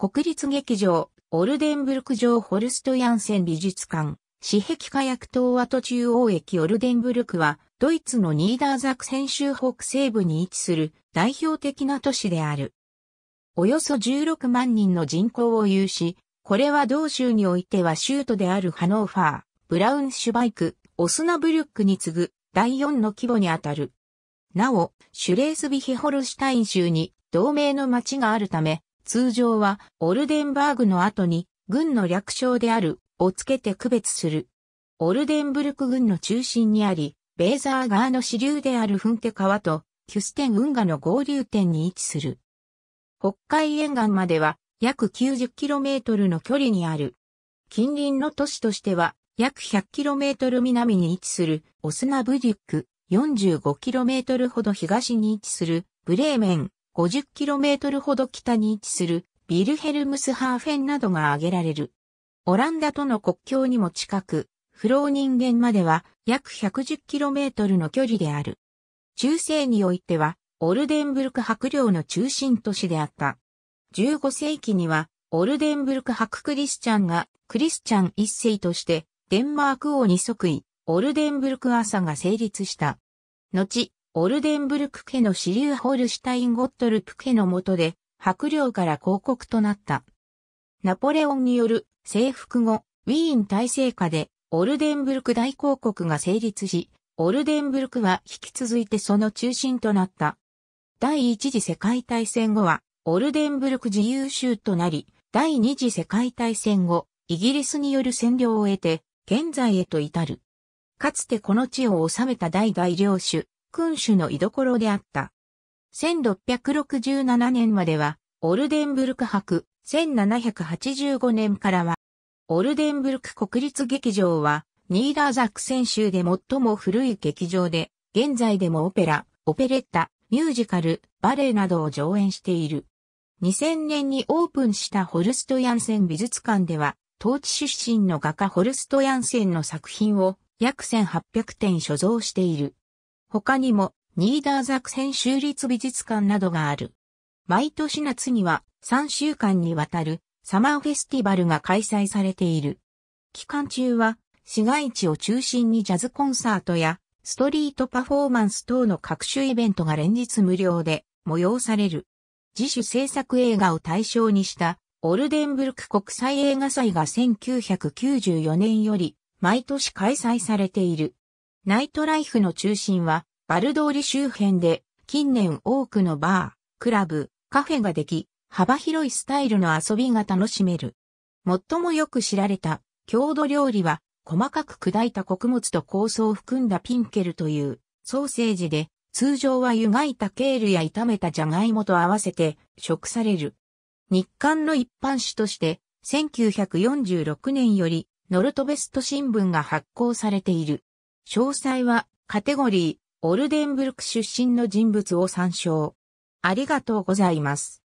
国立劇場、オルデンブルク城ホルストヤンセン美術館、私壁火薬島跡中央駅オルデンブルクは、ドイツのニーダーザクセン州北西部に位置する代表的な都市である。およそ16万人の人口を有し、これは同州においては州都であるハノーファー、ブラウンシュバイク、オスナブルックに次ぐ第4の規模にあたる。なお、シュレースビヒホルシュタイン州に同盟の町があるため、通常はオルデンバーグの後に軍の略称であるをつけて区別する。オルデンブルク軍の中心にあり、ベーザー側の支流であるフンテ川とキュステン運河の合流点に位置する。北海沿岸までは約 90km の距離にある。近隣の都市としては約 100km 南に位置するオスナブリュック、45km ほど東に位置するブレーメン、50km ほど北に位置するビルヘルムスハーフェンなどが挙げられる。オランダとの国境にも近く、フロー人間までは約 110km の距離である。中世においては、オルデンブルク白領の中心都市であった。15世紀には、オルデンブルク白クリスチャンが、クリスチャン一世として、デンマーク王に即位、オルデンブルク朝が成立した。後、オルデンブルク家の支流ホルシュタイン・ゴットルプ家の下で、白領から広告となった。ナポレオンによる征服後、ウィーン体制下で、オルデンブルク大公国が成立し、オルデンブルクは引き続いてその中心となった。第一次世界大戦後は、オルデンブルク自由州となり、第二次世界大戦後、イギリスによる占領を得て、現在へと至る。かつてこの地を治めた大大領主、君主の居所であった。1667年までは、オルデンブルク博、1785年からは、オルデンブルク国立劇場は、ニーダーザクセン州で最も古い劇場で、現在でもオペラ、オペレッタ、ミュージカル、バレエなどを上演している。2000年にオープンしたホルスト・ヤンセン美術館では、当地出身の画家ホルスト・ヤンセンの作品を約1800点所蔵している。他にも、ニーダーザクセン州立美術館などがある。毎年夏には3週間にわたるサマーフェスティバルが開催されている。期間中は市街地を中心にジャズコンサートやストリートパフォーマンス等の各種イベントが連日無料で催される。自主制作映画を対象にしたオルデンブルク国際映画祭が1994年より毎年開催されている。ナイトライフの中心は、バル通り周辺で、近年多くのバー、クラブ、カフェができ、幅広いスタイルの遊びが楽しめる。最もよく知られた、郷土料理は、細かく砕いた穀物と香草を含んだピンケルという、ソーセージで、通常は湯がいたケールや炒めたジャガイモと合わせて、食される。日刊の一般紙として、1946年より、ノルトベスト新聞が発行されている。詳細はカテゴリー、オルデンブルク出身の人物を参照。ありがとうございます。